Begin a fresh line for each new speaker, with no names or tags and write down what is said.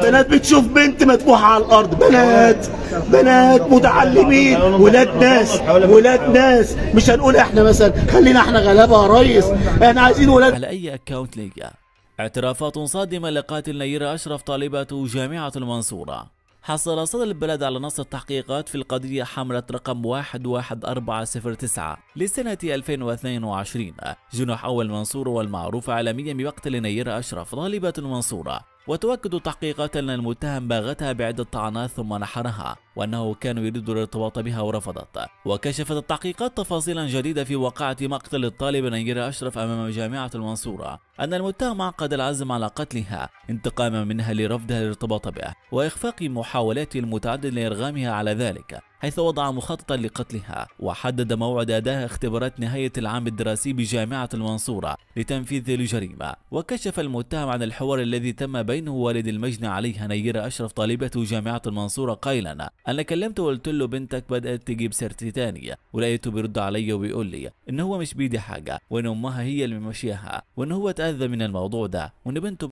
بنات بتشوف بنت مدبوحة على الأرض بنات بنات متعلمين ولاد ناس ولاد ناس مش هنقول احنا مثلا خلينا احنا غلابة يا ريس احنا عايزين ولاد على أي
أكونت ليا اعترافات صادمة لقاتل نيرة أشرف طالبة جامعة المنصورة حصل صدى البلد على نص التحقيقات في القضية حملة رقم 11409 لسنة 2022 جنح أول منصور والمعروف عالميا بمقتل نيرة أشرف طالبة المنصورة وتؤكد تحقيقات أن المتهم باغتها بعدة طعنات ثم نحرها وأنه كان يريد الارتباط بها ورفضت وكشفت التحقيقات تفاصيلا جديدة في وقعة مقتل الطالب نيرة أشرف أمام جامعة المنصورة أن المتهم عقد العزم على قتلها انتقاما منها لرفضها الارتباط به وإخفاق محاولات المتعدد لإرغامها على ذلك حيث وضع مخططا لقتلها وحدد موعد أداء اختبارات نهاية العام الدراسي بجامعة المنصورة لتنفيذ الجريمة وكشف المتهم عن الحوار الذي تم بينه والد المجني عليها نيرة أشرف طالبة جامعة المنصورة قائلا أنا كلمته وقلت له بنتك بدأت تجيب سيرتي تاني ولقيته بيرد علي وبيقول لي إن هو مش بيدي حاجة وإن أمها هي اللي ماشيها وإن هو تأذى من الموضوع ده وإن بنته